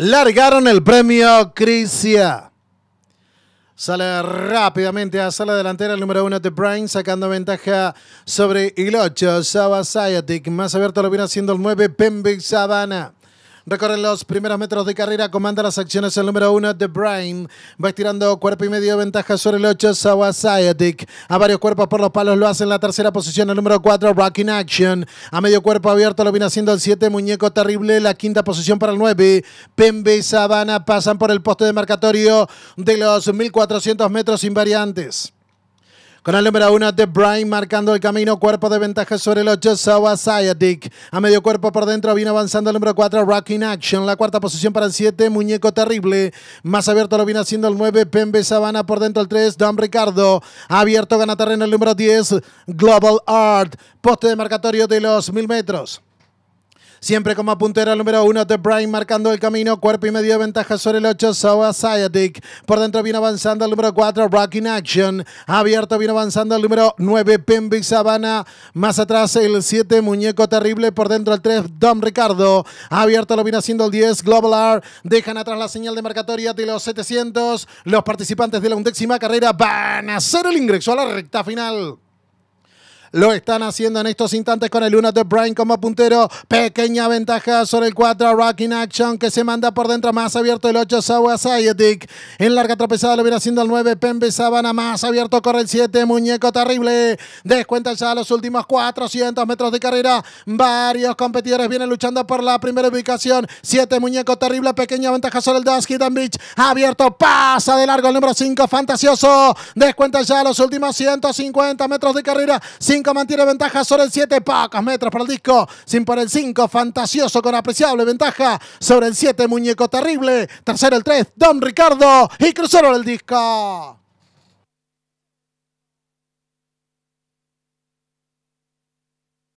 largaron el premio Crisia. Sale rápidamente a sala delantera el número uno de Bryan, sacando ventaja sobre Iglocho 8, Más abierto lo viene haciendo el 9, Pembe Sabana. Recorre los primeros metros de carrera, comanda las acciones el número uno, The Brain. Va estirando cuerpo y medio de ventaja sobre el 8, Sawasayatic. A varios cuerpos por los palos lo hace en la tercera posición, el número 4, Rockin' Action. A medio cuerpo abierto lo viene haciendo el siete, Muñeco Terrible. La quinta posición para el 9, Pembe y Sabana pasan por el poste de marcatorio de los 1400 metros invariantes. Con el número uno de Brian marcando el camino, cuerpo de ventaja sobre el 8, Sawa A medio cuerpo por dentro viene avanzando el número 4, in Action. La cuarta posición para el 7, Muñeco Terrible. Más abierto lo viene haciendo el 9, Pembe Sabana. Por dentro el 3, Don Ricardo. Abierto gana terreno el número 10, Global Art. Poste marcatorio de los mil metros. Siempre como el número uno, The Brain marcando el camino. Cuerpo y medio de ventaja sobre el ocho, Soa Sciatic. Por dentro viene avanzando el número 4, in Action. Abierto viene avanzando el número 9, Penby Sabana. Más atrás el siete, Muñeco Terrible. Por dentro el 3, Dom Ricardo. Abierto lo viene haciendo el 10, Global R. Dejan atrás la señal de marcatoria de los 700. Los participantes de la undécima carrera van a hacer el ingreso a la recta final. Lo están haciendo en estos instantes con el uno de Brian como puntero. Pequeña ventaja sobre el 4. in Action que se manda por dentro. Más abierto el 8. Sawa Sayetic. En larga tropezada lo viene haciendo el 9. Pembe Sabana. Más abierto corre el 7. Muñeco terrible. Descuenta ya los últimos 400 metros de carrera. Varios competidores vienen luchando por la primera ubicación. 7. Muñeco terrible. Pequeña ventaja sobre el 2. Hidden Beach. Abierto. Pasa de largo el número 5. Fantasioso. Descuenta ya los últimos 150 metros de carrera mantiene ventaja sobre el 7. Pocos metros para el disco. Sin por el 5. Fantasioso con apreciable ventaja sobre el 7. Muñeco terrible. Tercero el 3. Don Ricardo. Y cruzaron el disco.